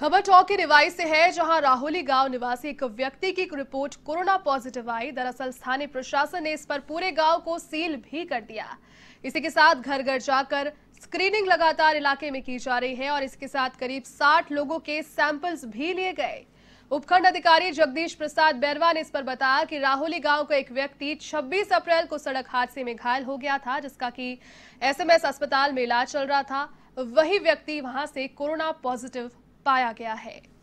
खबर टॉक की रिवाई से है जहां राहुली गांव निवासी एक व्यक्ति की रिपोर्ट कोरोना पॉजिटिव आई दरअसल स्थानीय प्रशासन ने इस पर पूरे गांव को सील भी कर दिया इसी के साथ घर घर जाकर स्क्रीनिंग लगातार इलाके में की जा रही है और इसके साथ करीब 60 लोगों के सैंपल्स भी लिए गए उपखंड अधिकारी जगदीश प्रसाद बैरवा ने इस पर बताया कि राहुली गांव का एक व्यक्ति 26 अप्रैल को सड़क हादसे में घायल हो गया था जिसका कि एसएमएस अस्पताल में इलाज चल रहा था वही व्यक्ति वहां से कोरोना पॉजिटिव पाया गया है